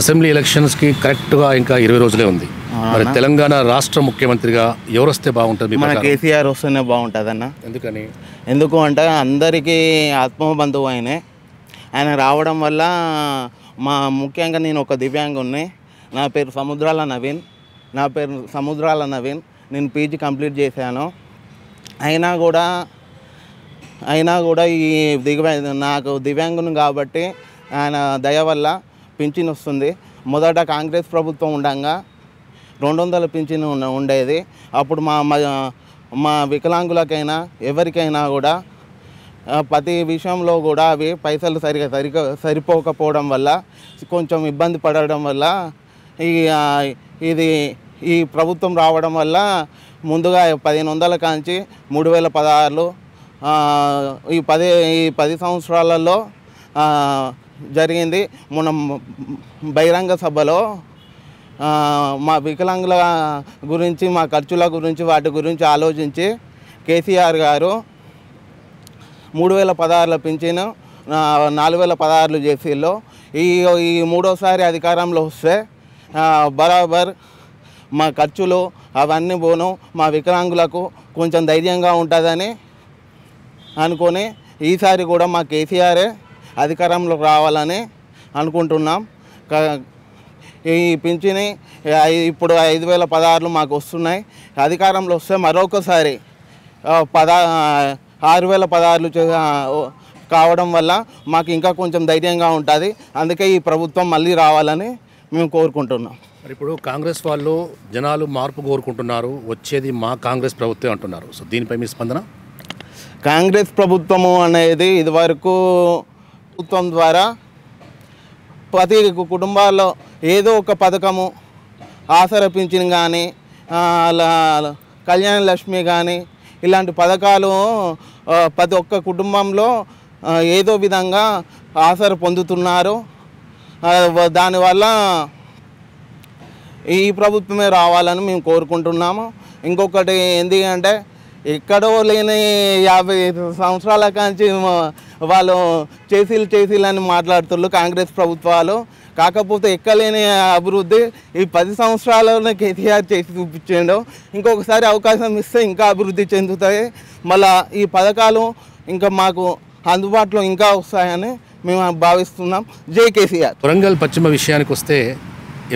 assembly ఎలక్షన్స్కి కరెక్ట్గా ఇంకా ఇరవై రోజులే ఉంది మరి తెలంగాణ రాష్ట్ర ముఖ్యమంత్రిగా ఎవరు వస్తే బాగుంటుంది మన కేసీఆర్ వస్తేనే బాగుంటుంది అన్న ఎందుకని ఎందుకు అంటే అందరికీ ఆత్మబంధువు ఆయనే ఆయన రావడం వల్ల మా ముఖ్యంగా నేను ఒక ఉన్నాయి నా పేరు సముద్రాల నవీన్ నా పేరు సముద్రాల నవీన్ నేను పీజీ కంప్లీట్ చేశాను అయినా కూడా అయినా కూడా ఈ దివ్యాంగ నాకు దివ్యాంగుని కాబట్టి ఆయన దయ వల్ల పింఛన్ వస్తుంది మొదట కాంగ్రెస్ ప్రభుత్వం ఉండగా రెండు వందల పింఛన్ ఉండేది అప్పుడు మా మా వికలాంగులకైనా ఎవరికైనా కూడా ప్రతి విషయంలో కూడా అవి పైసలు సరిగా సరి సరిపోకపోవడం వల్ల కొంచెం ఇబ్బంది పడడం వల్ల ఈ ఇది ఈ ప్రభుత్వం రావడం వల్ల ముందుగా పదిహేను వందల కాంచి మూడు వేల పదహారులు ఈ పది ఈ పది సంవత్సరాలలో జరిగింది మొన్న బహిరంగ సభలో మా వికలాంగుల గురించి మా ఖర్చుల గురించి వాటి గురించి ఆలోచించి కేసీఆర్ గారు మూడు వేల పదహారుల పింఛను నాలుగు వేల పదహారులు చేసిళ్ళు ఈ ఈ మూడోసారి అధికారంలో వస్తే బరాబర్ మా ఖర్చులు అవన్నీ పోను మా వికలాంగులకు కొంచెం ధైర్యంగా ఉంటుందని అనుకొని ఈసారి కూడా మా కేసీఆరే అధికారంలోకి రావాలని అనుకుంటున్నాం ఈ పింఛని ఇప్పుడు ఐదు వేల పదహారులు మాకు వస్తున్నాయి అధికారంలో వస్తే మరొకసారి పదా ఆరు వేల పదహారులు కావడం వల్ల మాకు ఇంకా కొంచెం ధైర్యంగా ఉంటుంది అందుకే ఈ ప్రభుత్వం మళ్ళీ రావాలని మేము కోరుకుంటున్నాం మరి ఇప్పుడు కాంగ్రెస్ వాళ్ళు జనాలు మార్పు కోరుకుంటున్నారు వచ్చేది మా కాంగ్రెస్ ప్రభుత్వం అంటున్నారు సో దీనిపై మీ స్పందన కాంగ్రెస్ ప్రభుత్వము అనేది ఇదివరకు ప్రభుత్వం ద్వారా ప్రతి కుటుంబాల్లో ఏదో ఒక పథకము ఆసరపించిన కానీ కళ్యాణ లక్ష్మి కానీ ఇలాంటి పథకాలు ప్రతి ఒక్క కుటుంబంలో ఏదో విధంగా ఆసర పొందుతున్నారు దానివల్ల ఈ ప్రభుత్వమే రావాలని మేము కోరుకుంటున్నాము ఇంకొకటి ఎందుకంటే ఎక్కడో లేని యాభై సంవత్సరాల కాంచి వాళ్ళు చేసీలు చేసిలు అని మాట్లాడుతున్నారు కాంగ్రెస్ ప్రభుత్వాలు కాకపోతే ఎక్కలేని అభివృద్ధి ఈ పది సంవత్సరాలలోనే కేసీఆర్ చేసి చూపించాడు ఇంకొకసారి అవకాశం ఇస్తే ఇంకా అభివృద్ధి చెందుతాయి మళ్ళా ఈ పథకాలు ఇంకా మాకు అందుబాటులో ఇంకా వస్తాయని మేము భావిస్తున్నాం జై కేసీఆర్ వరంగల్ పశ్చిమ విషయానికి వస్తే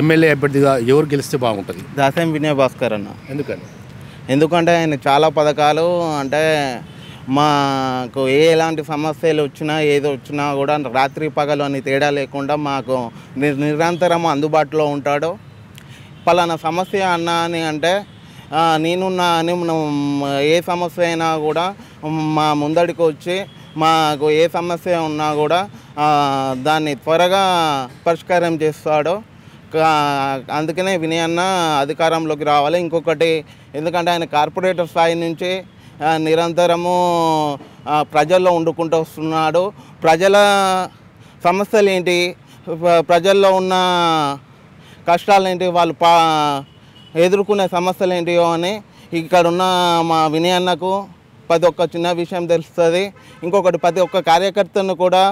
ఎమ్మెల్యే అభ్యర్థిగా ఎవరు గెలిస్తే బాగుంటుంది దాసం వినయ్ భాస్కర్ అన్న ఎందుకని ఎందుకంటే ఆయన చాలా పథకాలు అంటే మాకు ఏ ఎలాంటి సమస్యలు వచ్చినా ఏది వచ్చినా కూడా రాత్రి పగలు అని తేడా లేకుండా మాకు నిరంతరం అందుబాటులో ఉంటాడు పలానా సమస్య అన్న అని అంటే నేనున్నా అని ఏ సమస్య అయినా కూడా మా ముందడికి వచ్చి మాకు ఏ సమస్య ఉన్నా కూడా దాన్ని త్వరగా పరిష్కారం చేస్తాడు అందుకనే వినయ్ అన్న అధికారంలోకి రావాలి ఇంకొకటి ఎందుకంటే ఆయన కార్పొరేటర్ స్థాయి నుంచి నిరంతరము ప్రజల్లో వండుకుంటూ వస్తున్నాడు ప్రజల సమస్యలు ఏంటి ప్రజల్లో ఉన్న కష్టాలు ఏంటి వాళ్ళు పా ఎదుర్కొనే సమస్యలు ఏంటియో అని ఇక్కడున్న మా వినయ్ అన్నకు ప్రతి ఒక్క చిన్న విషయం తెలుస్తుంది ఇంకొకటి ప్రతి ఒక్క కార్యకర్తను కూడా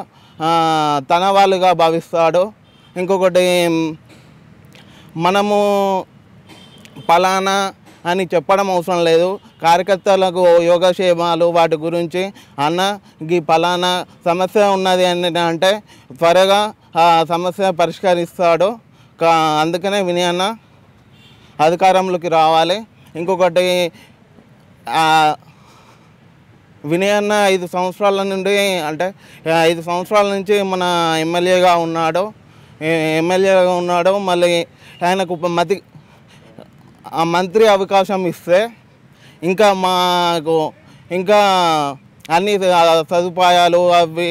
తన వాళ్ళుగా భావిస్తాడు ఇంకొకటి మనము పలానా అని చెప్పడం అవసరం లేదు కార్యకర్తలకు యోగక్షేమాలు వాటి గురించి అన్న ఈ పలానా సమస్య ఉన్నది అని అంటే త్వరగా ఆ సమస్య పరిష్కరిస్తాడు అందుకనే వినయన్న అధికారంలోకి రావాలి ఇంకొకటి వినయన్న ఐదు సంవత్సరాల నుండి అంటే ఐదు సంవత్సరాల నుంచి మన ఎమ్మెల్యేగా ఉన్నాడు ఎమ్మెల్యేగా ఉన్నాడు మళ్ళీ ఆయనకు మతి మంత్రి అవకాశం ఇస్తే ఇంకా మాకు ఇంకా అన్ని సదుపాయాలు అవి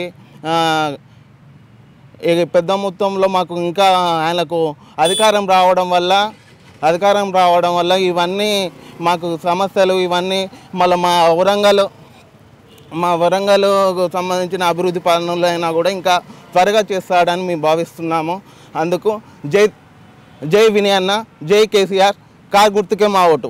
పెద్ద మొత్తంలో మాకు ఇంకా ఆయనకు అధికారం రావడం వల్ల అధికారం రావడం వల్ల ఇవన్నీ మాకు సమస్యలు ఇవన్నీ మళ్ళీ మా వరంగల్ మా వరంగల్ సంబంధించిన అభివృద్ధి అయినా కూడా ఇంకా త్వరగా చేస్తాడని మేము భావిస్తున్నాము అందుకు జై జై వినయన్న జై కేసీఆర్ కార్ గుర్తుకే మా ఓటు